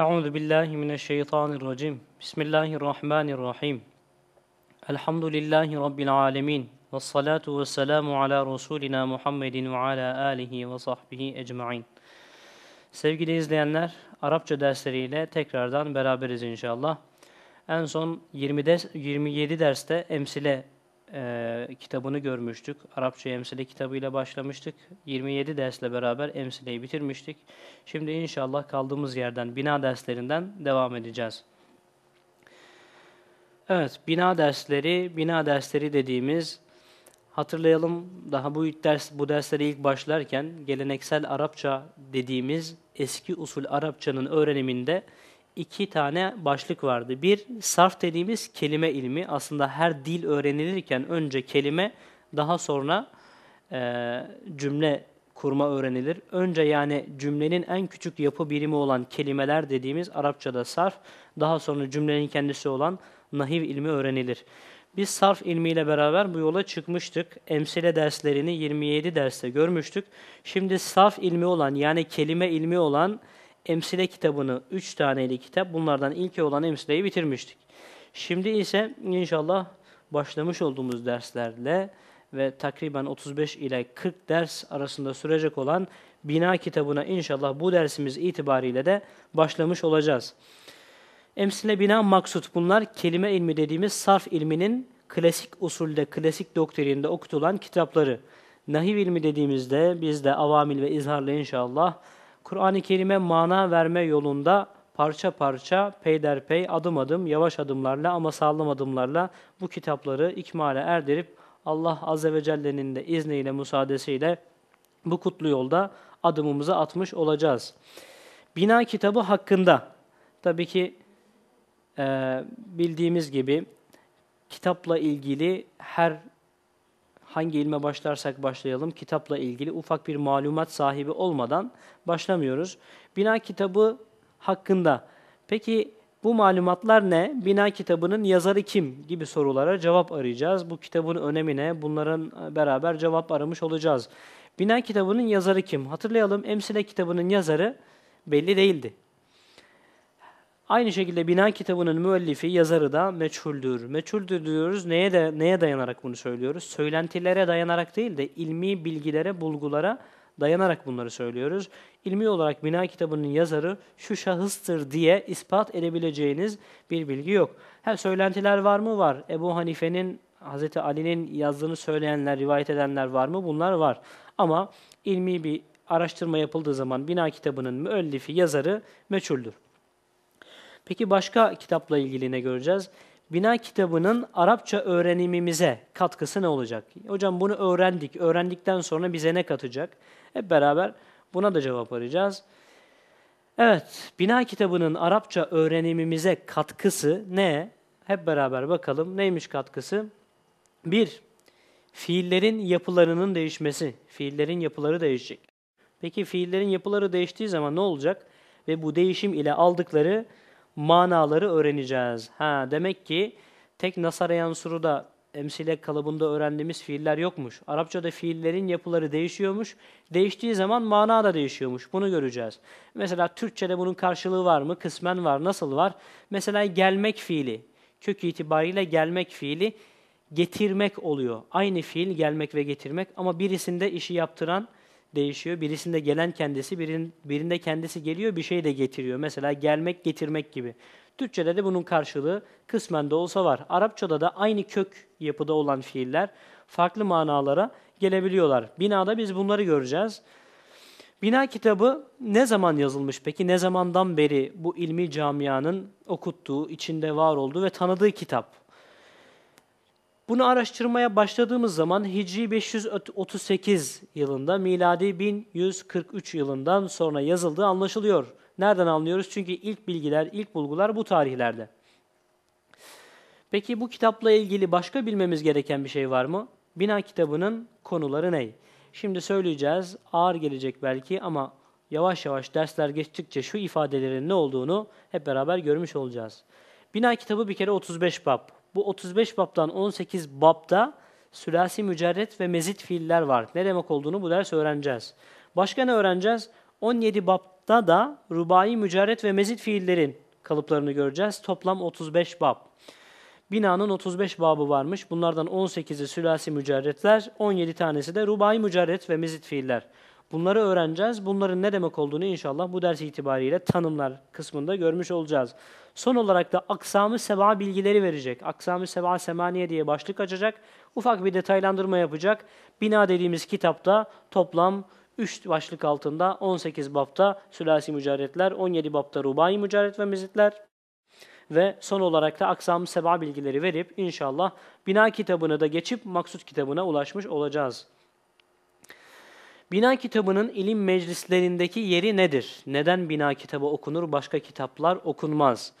Euzu billahi mineşşeytanirracim. Bismillahirrahmanirrahim. Elhamdülillahi rabbil alamin. Ves salatu vesselamu ala rasulina Muhammedin ve ala alihi ve sahbihi ecmaîn. Sevgili izleyenler, Arapça dersleriyle tekrardan beraberiz inşallah. En son 20 ders, 27 derste emsile e, kitabını görmüştük. Arapça emsile kitabıyla başlamıştık. 27 dersle beraber emsileyi bitirmiştik. Şimdi inşallah kaldığımız yerden bina derslerinden devam edeceğiz. Evet, bina dersleri, bina dersleri dediğimiz hatırlayalım daha bu ders bu derslere ilk başlarken geleneksel Arapça dediğimiz eski usul Arapçanın öğreniminde iki tane başlık vardı. Bir, sarf dediğimiz kelime ilmi. Aslında her dil öğrenilirken önce kelime, daha sonra e, cümle kurma öğrenilir. Önce yani cümlenin en küçük yapı birimi olan kelimeler dediğimiz Arapçada sarf, daha sonra cümlenin kendisi olan nahiv ilmi öğrenilir. Biz sarf ilmiyle beraber bu yola çıkmıştık. Emsile derslerini 27 derste görmüştük. Şimdi sarf ilmi olan yani kelime ilmi olan emsile kitabını, üç taneli kitap, bunlardan ilki olan emsileyi bitirmiştik. Şimdi ise inşallah başlamış olduğumuz derslerle ve takriben 35 ile 40 ders arasında sürecek olan bina kitabına inşallah bu dersimiz itibariyle de başlamış olacağız. Emsile bina maksut bunlar kelime ilmi dediğimiz sarf ilminin klasik usulde, klasik doktrininde okutulan kitapları. Nahiv ilmi dediğimizde biz de avamil ve izharla inşallah Kur'an-ı Kerim'e mana verme yolunda parça parça, peyderpey, adım adım, yavaş adımlarla ama sağlam adımlarla bu kitapları ikmale erdirip Allah Azze ve Celle'nin de izniyle, müsaadesiyle bu kutlu yolda adımımızı atmış olacağız. Bina kitabı hakkında tabii ki e, bildiğimiz gibi kitapla ilgili her hangi ilme başlarsak başlayalım kitapla ilgili ufak bir malumat sahibi olmadan başlamıyoruz. Bina kitabı hakkında peki bu malumatlar ne? Bina kitabının yazarı kim? gibi sorulara cevap arayacağız. Bu kitabın önemi ne? Bunların e, beraber cevap aramış olacağız. Bina kitabının yazarı kim? Hatırlayalım Emsile kitabının yazarı belli değildi. Aynı şekilde bina kitabının müellifi, yazarı da meçhuldür. Meçhuldür diyoruz. Neye de neye dayanarak bunu söylüyoruz? Söylentilere dayanarak değil de ilmi bilgilere, bulgulara dayanarak bunları söylüyoruz. İlmi olarak bina kitabının yazarı şu şahıstır diye ispat edebileceğiniz bir bilgi yok. Ha söylentiler var mı? Var. Ebu Hanife'nin Hz. Ali'nin yazdığını söyleyenler, rivayet edenler var mı? Bunlar var. Ama ilmi bir araştırma yapıldığı zaman bina kitabının müellifi, yazarı meçhuldür. Peki başka kitapla ilgili ne göreceğiz? Bina kitabının Arapça öğrenimimize katkısı ne olacak? Hocam bunu öğrendik. Öğrendikten sonra bize ne katacak? Hep beraber buna da cevap arayacağız. Evet, bina kitabının Arapça öğrenimimize katkısı ne? Hep beraber bakalım neymiş katkısı? Bir, fiillerin yapılarının değişmesi. Fiillerin yapıları değişecek. Peki fiillerin yapıları değiştiği zaman ne olacak? Ve bu değişim ile aldıkları manaları öğreneceğiz. Ha demek ki tek nasara yansuru da emsile kalıbında öğrendiğimiz fiiller yokmuş. Arapçada fiillerin yapıları değişiyormuş. Değiştiği zaman mana da değişiyormuş. Bunu göreceğiz. Mesela Türkçede bunun karşılığı var mı? Kısmen var. Nasıl var? Mesela gelmek fiili. Kök itibariyle gelmek fiili getirmek oluyor. Aynı fiil gelmek ve getirmek ama birisinde işi yaptıran değişiyor. Birisinde gelen kendisi, birin, birinde kendisi geliyor bir şey de getiriyor. Mesela gelmek getirmek gibi. Türkçede de bunun karşılığı kısmen de olsa var. Arapçada da aynı kök yapıda olan fiiller farklı manalara gelebiliyorlar. Binada biz bunları göreceğiz. Bina kitabı ne zaman yazılmış peki? Ne zamandan beri bu ilmi camianın okuttuğu, içinde var olduğu ve tanıdığı kitap? Bunu araştırmaya başladığımız zaman Hicri 538 yılında, miladi 1143 yılından sonra yazıldığı anlaşılıyor. Nereden anlıyoruz? Çünkü ilk bilgiler, ilk bulgular bu tarihlerde. Peki bu kitapla ilgili başka bilmemiz gereken bir şey var mı? Bina kitabının konuları ne? Şimdi söyleyeceğiz, ağır gelecek belki ama yavaş yavaş dersler geçtikçe şu ifadelerin ne olduğunu hep beraber görmüş olacağız. Bina kitabı bir kere 35 bab bu 35 baptan 18 bapta sülasi mücerret ve mezit fiiller var. Ne demek olduğunu bu ders öğreneceğiz. Başka ne öğreneceğiz? 17 bapta da rubai mücerret ve mezit fiillerin kalıplarını göreceğiz. Toplam 35 bab. Binanın 35 babı varmış. Bunlardan 18'i sülasi mücerretler, 17 tanesi de rubai mücerret ve mezit fiiller. Bunları öğreneceğiz. Bunların ne demek olduğunu inşallah bu ders itibariyle tanımlar kısmında görmüş olacağız. Son olarak da aksamı seba bilgileri verecek. Aksamı seba semaniye diye başlık açacak. Ufak bir detaylandırma yapacak. Bina dediğimiz kitapta toplam 3 başlık altında 18 bapta sülasi mücaretler, 17 bapta rubai mücaret ve mezitler ve son olarak da aksam seba bilgileri verip inşallah bina kitabını da geçip maksut kitabına ulaşmış olacağız. Bina kitabının ilim meclislerindeki yeri nedir? Neden bina kitabı okunur, başka kitaplar okunmaz?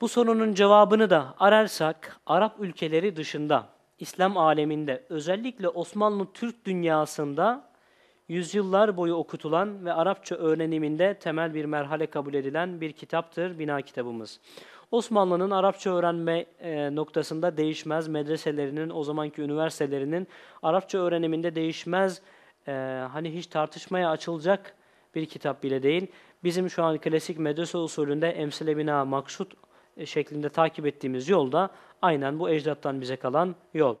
Bu sorunun cevabını da ararsak Arap ülkeleri dışında, İslam aleminde, özellikle Osmanlı Türk dünyasında yüzyıllar boyu okutulan ve Arapça öğreniminde temel bir merhale kabul edilen bir kitaptır bina kitabımız. Osmanlı'nın Arapça öğrenme e, noktasında değişmez medreselerinin, o zamanki üniversitelerinin Arapça öğreniminde değişmez e, hani hiç tartışmaya açılacak bir kitap bile değil. Bizim şu an klasik medrese usulünde emsile bina maksut e, şeklinde takip ettiğimiz yolda aynen bu ecdattan bize kalan yol.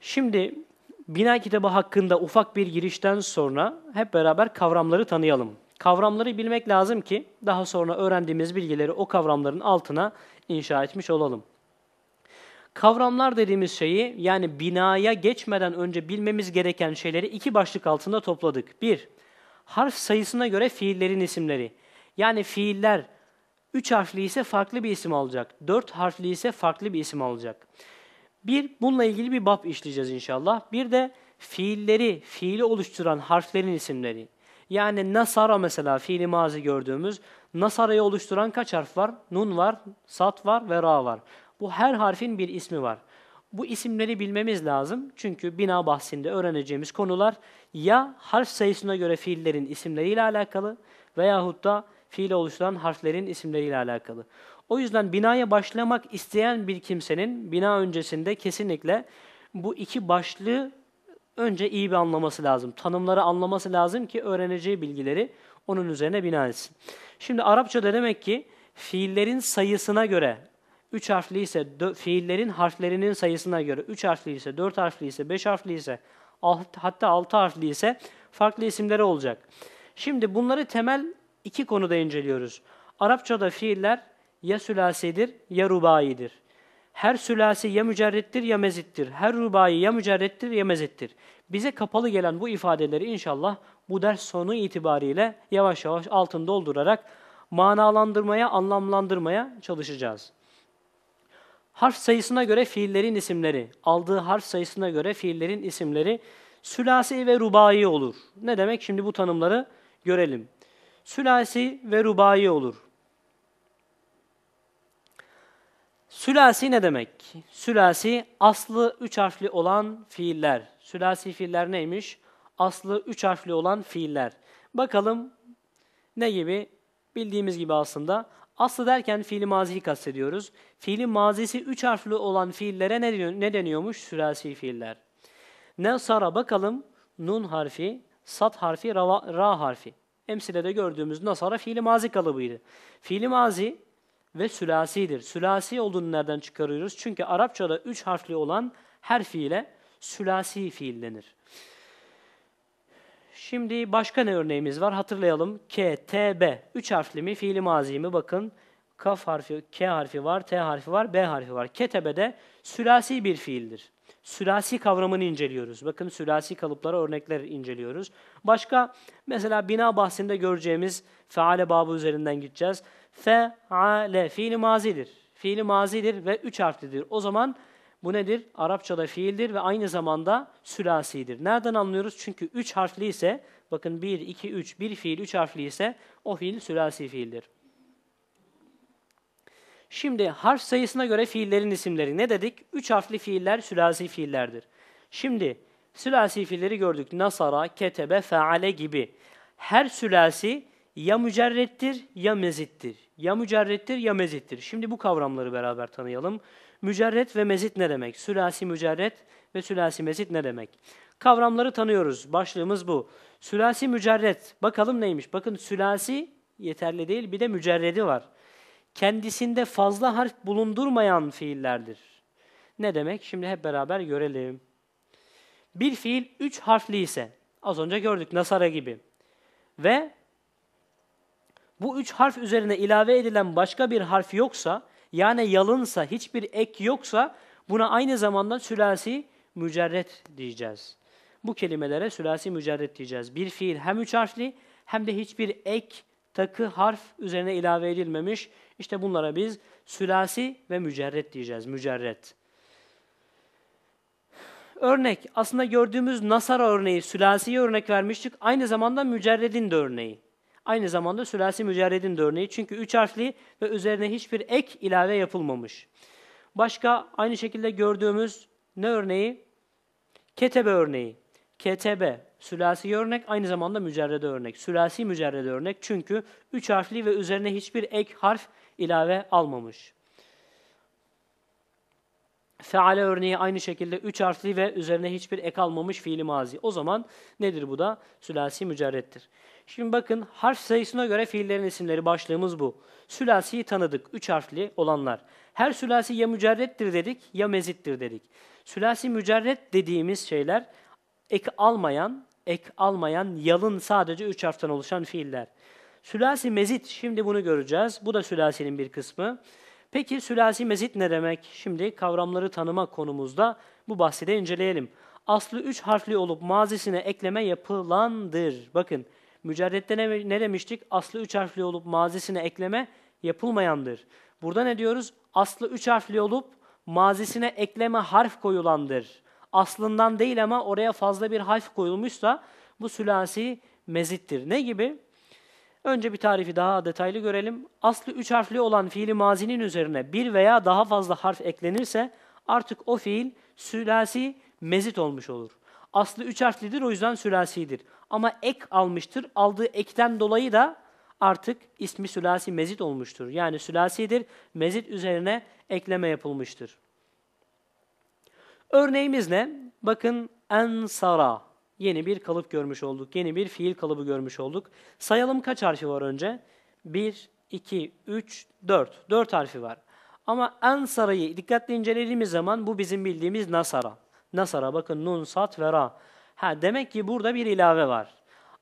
Şimdi bina kitabı hakkında ufak bir girişten sonra hep beraber kavramları tanıyalım. Kavramları bilmek lazım ki daha sonra öğrendiğimiz bilgileri o kavramların altına inşa etmiş olalım. Kavramlar dediğimiz şeyi yani binaya geçmeden önce bilmemiz gereken şeyleri iki başlık altında topladık. Bir, harf sayısına göre fiillerin isimleri. Yani fiiller 3 harfli ise farklı bir isim alacak. 4 harfli ise farklı bir isim alacak. Bir, bununla ilgili bir bab işleyeceğiz inşallah. Bir de fiilleri, fiili oluşturan harflerin isimleri. Yani nasara mesela fiili mazi gördüğümüz nasarayı oluşturan kaç harf var? Nun var, sat var ve ra var. Bu her harfin bir ismi var. Bu isimleri bilmemiz lazım. Çünkü bina bahsinde öğreneceğimiz konular ya harf sayısına göre fiillerin isimleriyle alakalı veyahut da fiile oluşturan harflerin isimleriyle alakalı. O yüzden binaya başlamak isteyen bir kimsenin bina öncesinde kesinlikle bu iki başlığı önce iyi bir anlaması lazım. Tanımları anlaması lazım ki öğreneceği bilgileri onun üzerine bina etsin. Şimdi Arapçada demek ki fiillerin sayısına göre 3 harfli ise fiillerin harflerinin sayısına göre 3 harfli ise 4 harfli ise 5 harfli ise alt, hatta 6 harfli ise farklı isimleri olacak. Şimdi bunları temel iki konuda inceliyoruz. Arapçada fiiller ya sülasidir ya rubayidir. Her sülasi ya mücerrettir ya mezittir. Her rubayi ya mücerrettir ya mezittir. Bize kapalı gelen bu ifadeleri inşallah bu ders sonu itibariyle yavaş yavaş altını doldurarak manalandırmaya, anlamlandırmaya çalışacağız. Harf sayısına göre fiillerin isimleri, aldığı harf sayısına göre fiillerin isimleri sülasi ve rubai olur. Ne demek? Şimdi bu tanımları görelim. Sülasi ve rubai olur. Sülasi ne demek? Sülasi aslı üç harfli olan fiiller. Sülasi fiiller neymiş? Aslı üç harfli olan fiiller. Bakalım ne gibi? Bildiğimiz gibi aslında Aslı derken fiili maziyi kastediyoruz. Fiili mazisi üç harfli olan fiillere ne, deniyor, ne deniyormuş? Sürasi fiiller. Nevsara bakalım. Nun harfi, sat harfi, ra, ra harfi. Emsilede gördüğümüz nasara fiili mazi kalıbıydı. Fiili mazi ve sülasidir. Sülasi olduğunu nereden çıkarıyoruz? Çünkü Arapçada üç harfli olan her fiile sülasi fiil denir. Şimdi başka ne örneğimiz var? Hatırlayalım. K, T, B. Üç harfli mi? Fiili mazi mi? Bakın. Kaf harfi, K harfi var, T harfi var, B harfi var. Ketebe sülasi bir fiildir. Sülasi kavramını inceliyoruz. Bakın sülasi kalıplara örnekler inceliyoruz. Başka mesela bina bahsinde göreceğimiz feale babı üzerinden gideceğiz. Feale fiili mazidir. Fiili mazidir ve üç harflidir. O zaman bu nedir? Arapçada fiildir ve aynı zamanda sülasidir. Nereden anlıyoruz? Çünkü 3 harfli ise, bakın 1, 2, 3, bir fiil 3 harfli ise o fiil sülasi fiildir. Şimdi harf sayısına göre fiillerin isimleri ne dedik? 3 harfli fiiller sülasi fiillerdir. Şimdi sülasi fiilleri gördük. Nasara, ketebe, feale gibi. Her sülasi ya mücerrettir ya mezittir. Ya mücerrettir ya mezittir. Şimdi bu kavramları beraber tanıyalım. Mücerret ve mezit ne demek? Sülasi mücerret ve sülasi mezit ne demek? Kavramları tanıyoruz. Başlığımız bu. Sülasi mücerret. Bakalım neymiş? Bakın sülasi yeterli değil bir de mücerredi var. Kendisinde fazla harf bulundurmayan fiillerdir. Ne demek? Şimdi hep beraber görelim. Bir fiil üç harfli ise, az önce gördük nasara gibi ve bu üç harf üzerine ilave edilen başka bir harf yoksa yani yalınsa, hiçbir ek yoksa buna aynı zamanda sülasi mücerret diyeceğiz. Bu kelimelere sülasi mücerret diyeceğiz. Bir fiil hem üç harfli hem de hiçbir ek, takı, harf üzerine ilave edilmemiş. İşte bunlara biz sülasi ve mücerret diyeceğiz. Mücerret. Örnek, aslında gördüğümüz Nasara örneği, sülasiye örnek vermiştik. Aynı zamanda mücerredin de örneği. Aynı zamanda sülasi mücerredin de örneği. Çünkü üç harfli ve üzerine hiçbir ek ilave yapılmamış. Başka aynı şekilde gördüğümüz ne örneği? Ketebe örneği. Ketebe, sülasi örnek aynı zamanda mücerrede örnek. Sülasi mücerrede örnek çünkü üç harfli ve üzerine hiçbir ek harf ilave almamış. Feale örneği aynı şekilde üç harfli ve üzerine hiçbir ek almamış fiili mazi. O zaman nedir bu da? Sülasi mücerrettir. Şimdi bakın harf sayısına göre fiillerin isimleri başlığımız bu. Sülasiyi tanıdık, üç harfli olanlar. Her sülasi ya mücerrettir dedik ya mezittir dedik. Sülasi mücerret dediğimiz şeyler ek almayan, ek almayan, yalın sadece üç harften oluşan fiiller. Sülasi mezit, şimdi bunu göreceğiz. Bu da sülasinin bir kısmı. Peki sülasi mezit ne demek? Şimdi kavramları tanıma konumuzda bu bahsede inceleyelim. Aslı üç harfli olup mazisine ekleme yapılandır. Bakın Mücerred'de ne, ne demiştik? Aslı üç harfli olup mazisine ekleme yapılmayandır. Burada ne diyoruz? Aslı üç harfli olup mazisine ekleme harf koyulandır. Aslından değil ama oraya fazla bir harf koyulmuşsa bu sülasi mezittir. Ne gibi? Önce bir tarifi daha detaylı görelim. Aslı üç harfli olan fiili mazinin üzerine bir veya daha fazla harf eklenirse artık o fiil sülasi mezit olmuş olur. Aslı üç harflidir o yüzden sülasidir. Ama ek almıştır. Aldığı ekten dolayı da artık ismi sülasi mezit olmuştur. Yani sülasidir, mezit üzerine ekleme yapılmıştır. Örneğimiz ne? Bakın ensara yeni bir kalıp görmüş olduk. Yeni bir fiil kalıbı görmüş olduk. Sayalım kaç harfi var önce? 1, 2, 3, 4. 4 harfi var. Ama ensarayı dikkatli incelediğimiz zaman bu bizim bildiğimiz nasara. Nasara bakın nun, sat vera. Ha, demek ki burada bir ilave var.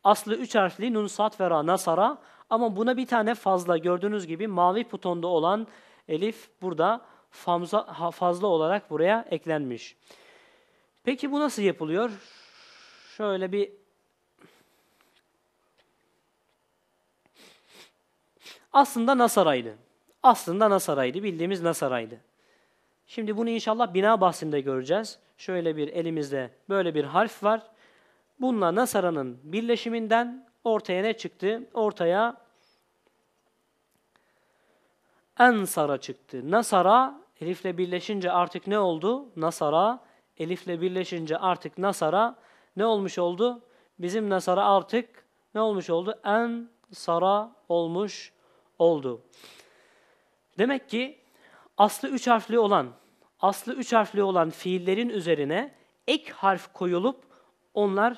Aslı üç harfli nun, sat vera, nasara. Ama buna bir tane fazla gördüğünüz gibi mavi putonda olan elif burada famza, fazla olarak buraya eklenmiş. Peki bu nasıl yapılıyor? Şöyle bir Aslında Nasaraydı. Aslında Nasaraydı. Bildiğimiz Nasaraydı. Şimdi bunu inşallah bina bahsinde göreceğiz. Şöyle bir elimizde böyle bir harf var. Bununla Nasara'nın birleşiminden ortaya ne çıktı? Ortaya Ensara çıktı. Nasara elifle birleşince artık ne oldu? Nasara elifle birleşince artık Nasara ne olmuş oldu? Bizim Nasara artık ne olmuş oldu? Ensara olmuş oldu. Demek ki aslı üç harfli olan aslı üç harfli olan fiillerin üzerine ek harf koyulup onlar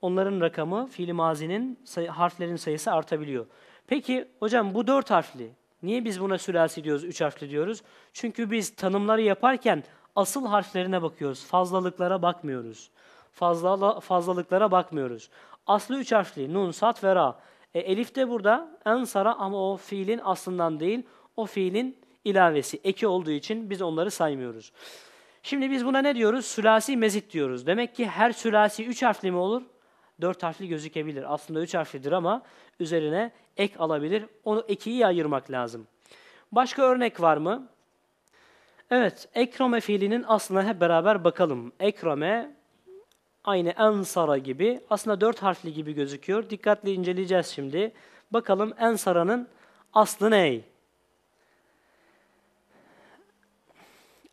onların rakamı fiili mazinin sayı, harflerin sayısı artabiliyor. Peki hocam bu dört harfli. Niye biz buna sülasi diyoruz, üç harfli diyoruz? Çünkü biz tanımları yaparken asıl harflerine bakıyoruz. Fazlalıklara bakmıyoruz. Fazla, fazlalıklara bakmıyoruz. Aslı üç harfli. Nun, sat ve ra. E, elif de burada en sara ama o fiilin aslından değil, o fiilin ilavesi, eki olduğu için biz onları saymıyoruz. Şimdi biz buna ne diyoruz? Sülasi mezit diyoruz. Demek ki her sülasi üç harfli mi olur? Dört harfli gözükebilir. Aslında üç harflidir ama üzerine ek alabilir. Onu ekiyi ayırmak lazım. Başka örnek var mı? Evet, Ekrome fiilinin aslına hep beraber bakalım. Ekrome aynı ensara gibi aslında dört harfli gibi gözüküyor. Dikkatli inceleyeceğiz şimdi. Bakalım ensaranın aslı ney?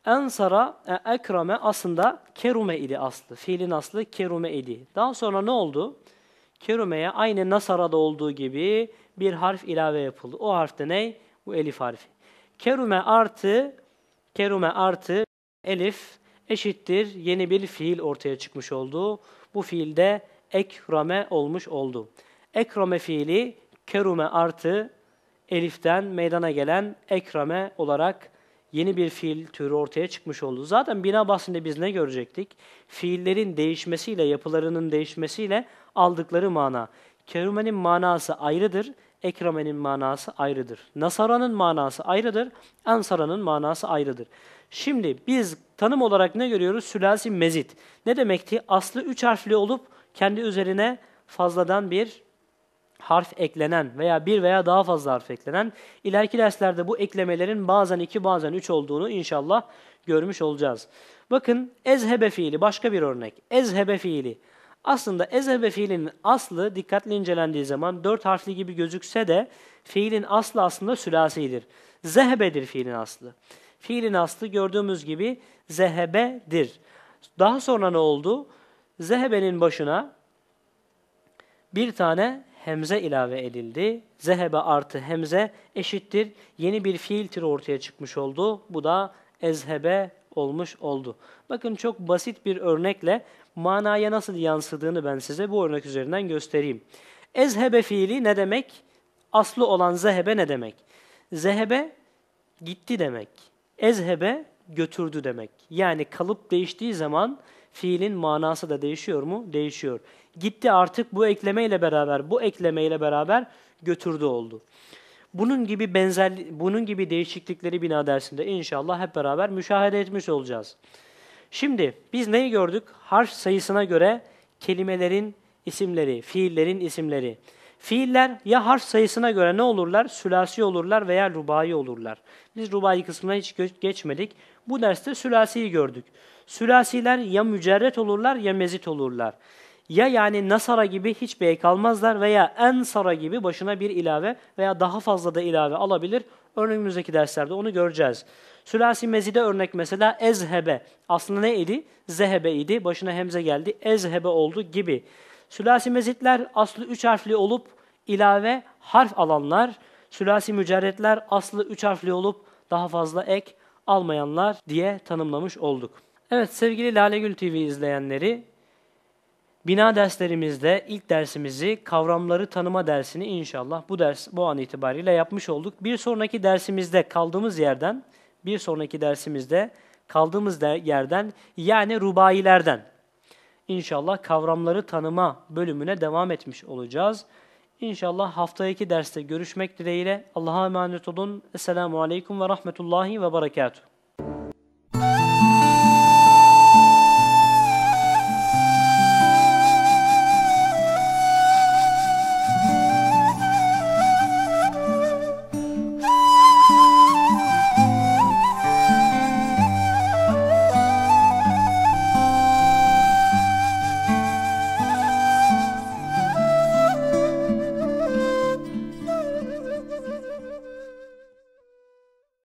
Ensara, e, ekrame aslında kerume idi aslı. Fiilin aslı kerume idi. Daha sonra ne oldu? Kerume'ye aynı Nasara'da olduğu gibi bir harf ilave yapıldı. O harf de ne? Bu elif harfi. Kerume artı, kerume artı elif eşittir yeni bir fiil ortaya çıkmış oldu. Bu fiilde ekrame olmuş oldu. Ekrame fiili kerume artı eliften meydana gelen ekrame olarak yeni bir fiil türü ortaya çıkmış oldu. Zaten bina bahsinde biz ne görecektik? Fiillerin değişmesiyle, yapılarının değişmesiyle aldıkları mana. Kerumenin manası ayrıdır, Ekramenin manası ayrıdır. Nasara'nın manası ayrıdır, Ensara'nın manası ayrıdır. Şimdi biz tanım olarak ne görüyoruz? Sülasi mezit. Ne demekti? Aslı üç harfli olup kendi üzerine fazladan bir harf eklenen veya bir veya daha fazla harf eklenen ileriki derslerde bu eklemelerin bazen iki bazen üç olduğunu inşallah görmüş olacağız. Bakın ezhebe fiili başka bir örnek. Ezhebe fiili. Aslında ezhebe fiilinin aslı dikkatli incelendiği zaman dört harfli gibi gözükse de fiilin aslı aslında sülasidir. Zehebedir fiilin aslı. Fiilin aslı gördüğümüz gibi zehebedir. Daha sonra ne oldu? Zehebenin başına bir tane hemze ilave edildi. Zehebe artı hemze eşittir. Yeni bir fiil türü ortaya çıkmış oldu. Bu da ezhebe olmuş oldu. Bakın çok basit bir örnekle manaya nasıl yansıdığını ben size bu örnek üzerinden göstereyim. Ezhebe fiili ne demek? Aslı olan zehebe ne demek? Zehebe gitti demek. Ezhebe götürdü demek. Yani kalıp değiştiği zaman fiilin manası da değişiyor mu? Değişiyor gitti artık bu eklemeyle beraber bu eklemeyle beraber götürdü oldu. Bunun gibi benzer bunun gibi değişiklikleri bina dersinde inşallah hep beraber müşahede etmiş olacağız. Şimdi biz neyi gördük? Harf sayısına göre kelimelerin isimleri, fiillerin isimleri. Fiiller ya harf sayısına göre ne olurlar? Sülasi olurlar veya rubai olurlar. Biz rubai kısmına hiç geçmedik. Bu derste sülasiyi gördük. Sülasiler ya mücerret olurlar ya mezit olurlar. Ya yani Nasara gibi hiç bey kalmazlar veya Ensara gibi başına bir ilave veya daha fazla da ilave alabilir. Önümüzdeki derslerde onu göreceğiz. Sülasi mezide örnek mesela ezhebe. Aslında ne idi? Zehebe idi. Başına hemze geldi. Ezhebe oldu gibi. Sülasi mezitler aslı üç harfli olup ilave harf alanlar. Sülasi mücerretler aslı üç harfli olup daha fazla ek almayanlar diye tanımlamış olduk. Evet sevgili Lalegül TV izleyenleri Bina derslerimizde ilk dersimizi kavramları tanıma dersini inşallah bu ders bu an itibariyle yapmış olduk. Bir sonraki dersimizde kaldığımız yerden, bir sonraki dersimizde kaldığımız yerden yani rubayilerden inşallah kavramları tanıma bölümüne devam etmiş olacağız. İnşallah haftaki derste görüşmek dileğiyle. Allah'a emanet olun. Esselamu Aleyküm ve Rahmetullahi ve Berekatuhu.